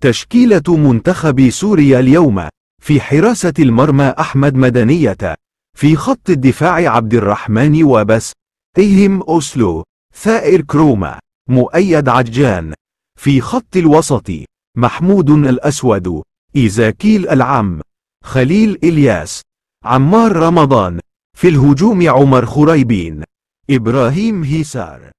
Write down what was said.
تشكيلة منتخب سوريا اليوم في حراسة المرمى أحمد مدنية في خط الدفاع عبد الرحمن وبس إيهم أوسلو ثائر كروما مؤيد عجان في خط الوسط محمود الأسود إيزاكيل العم خليل إلياس عمار رمضان في الهجوم عمر خريبين إبراهيم هيسار